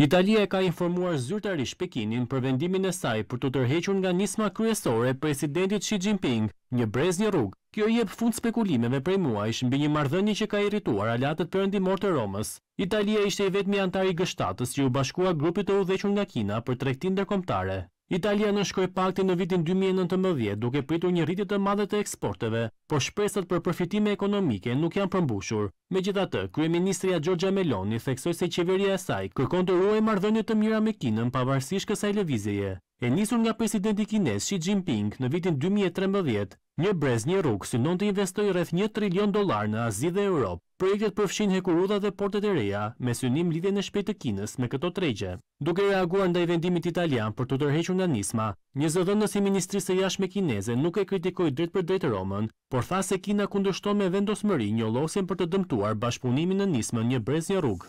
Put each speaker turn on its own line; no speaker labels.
Italia e ka informuar zyrtarisht Pekinin për vendimin e saj për të tërhequr nga nisma kryesore presidentit Xi Jinping një brez një rrugë. Kjo jep fund spekulimeve prej muajsh mbi një marrëdhënie që ka irrituar për ndimor të Romës. Italia ishte i vetmi antar i g 7 që u bashkua grupit të udhëhequr nga Kina për tregti ndërkombëtare. Italia në shkoj pakti në vitin 2019 duke pritur një rritit të madhe të eksporteve, por shpresat për përfitime ekonomike nuk janë përmbushur. Me gjitha të, Kryeministria Gjorgja Meloni theksoj se qeveria e saj kërkon të ruaj mardhënjë të mira me kinën pavarësish kësaj levizije. E njësur nga presidenti kines Xi Jinping në vitin 2013, një brez një rukë synon të investoj rreth 1 trilion dolar në Azi dhe Europë projektet përfshin hekurudha dhe portet e reja me synim lidhjen e shpejtë të Kinës me këto tregje. Duke reaguar ndaj vendimit italian për të tërhequr nga Nisma, një zëdhënës i ministrisë e jashtme kineze nuk e kritikoi drejt për drejtë Romën, por tha se Kina kundërshton me vendosmëri losin për të dëmtuar bashkëpunimin në Nismën një brez një rrugë.